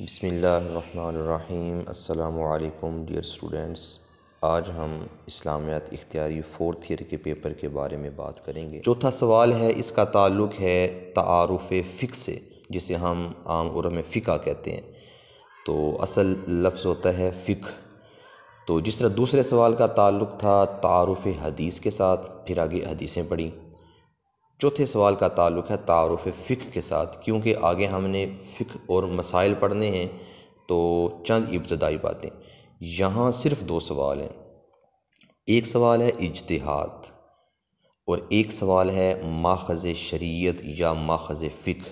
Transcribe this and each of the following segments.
बसमीम् अल्लाम dear students आज हम इस्लामियात इख्तियारी फोर्थ ईयर के पेपर के बारे में बात करेंगे चौथा सवाल है इसका ताल्लुक़ है तारफ़ फ़िक से जिसे हम आम उर्फ में फ़िका कहते हैं तो असल लफ्ज़ होता है फ़िक तो जिस तरह दूसरे सवाल का ताल्लुक़ था तारफ़ हदीस के साथ फिर आगे हदीसें पढ़ी चौथे सवाल का ताल्लुक़ है तारफ़ फ़िक्र के साथ क्योंकि आगे हमने फ़िक्र और मसाइल पढ़ने हैं तो चंद इब्तदाई बातें यहाँ सिर्फ़ दो सवाल हैं एक सवाल है इजतहाद और एक सवाल है माखज़ शरीयत या माखज़ फ़िक्र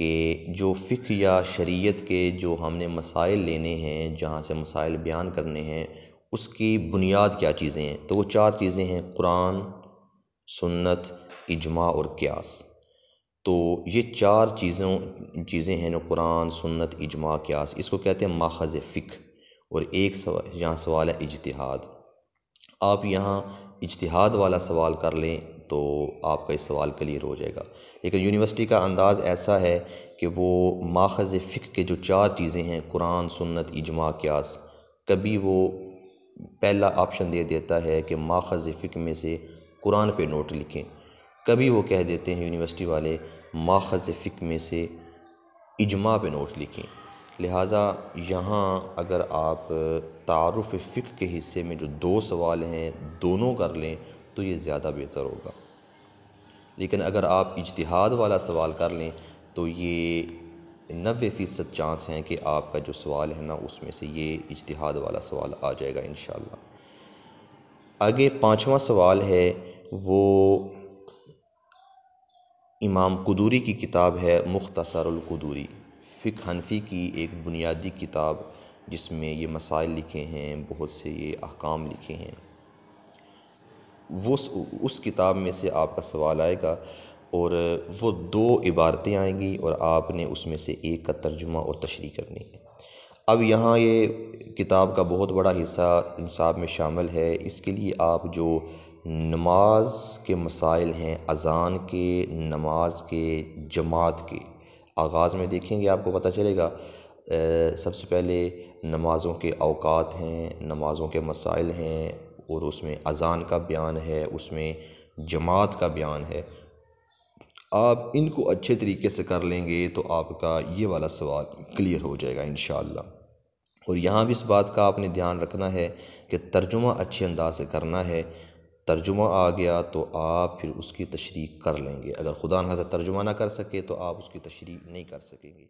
के जो फ़िक्र या शरीयत के जो हमने मसाइल लेने हैं जहाँ से मसाइल बयान करने हैं उसकी बुनियाद क्या चीज़ें हैं तो वो चार चीज़ें हैं कुरान सुन्नत इजमा और क्यास तो ये चार चीज़ों चीज़ें हैं ना कुरान सुन्नत इजमा क्यास इसको कहते हैं माखज़ फ़िक और एक सवाल यहाँ सवाल है इजतहाद आप यहाँ इजतहाद वाला सवाल कर लें तो आपका इस सवाल क्लियर हो जाएगा लेकिन यूनिवर्सिटी का अंदाज़ ऐसा है कि वो माखज़ फ़िक के जो चार चीज़ें हैं कुरान सुन्नत इजमा क्यास कभी वो पहला ऑप्शन दे देता है कि माखज़ फ़िक में से कुरान पे नोट लिखें कभी वो कह देते हैं यूनिवर्सिटी वाले माखज़ फ़िक में से इजमा पे नोट लिखें लिहाजा यहाँ अगर आप तारफ़ फ़िक के हिस्से में जो दो सवाल हैं दोनों कर लें तो ये ज़्यादा बेहतर होगा लेकिन अगर आप इजतहाद वाला सवाल कर लें तो ये नबे फ़ीसद चांस हैं कि आपका जो सवाल है ना उसमें से ये इजतहाद वाला सवाल आ जाएगा इन आगे पाँचवा सवाल है वो इमाम कुदूरी की किताब है मुख्तसरुल फ़िक़ हनफ़ी की एक बुनियादी किताब जिसमें ये मसाइल लिखे हैं बहुत से ये अहकाम लिखे हैं वो उस किताब में से आपका सवाल आएगा और वो दो इबारतें आएंगी और आपने उसमें से एक का तर्जुमा और तशरी करनी है अब यहाँ ये किताब का बहुत बड़ा हिस्सा इंसाब में शामिल है इसके लिए आप जो नमाज के मसाइल हैं अज़ान के नमाज के जमात के आगाज़ में देखेंगे आपको पता चलेगा सबसे पहले नमाज़ों के अवकात हैं नमाज़ों के मसाइल हैं और उसमें अज़ान का बयान है उसमें जमात का बयान है आप इनको अच्छे तरीके से कर लेंगे तो आपका ये वाला सवाल क्लियर हो जाएगा इन और यहाँ भी इस बात का आपने ध्यान रखना है कि तर्जुमा अच्छे अंदाज से करना है तर्जुमा आ गया तो आप फिर उसकी तशरी कर लेंगे अगर खुदा न ख़ास्ता तर्जुमा ना कर सके तो आप उसकी तशरी नहीं कर सकेंगे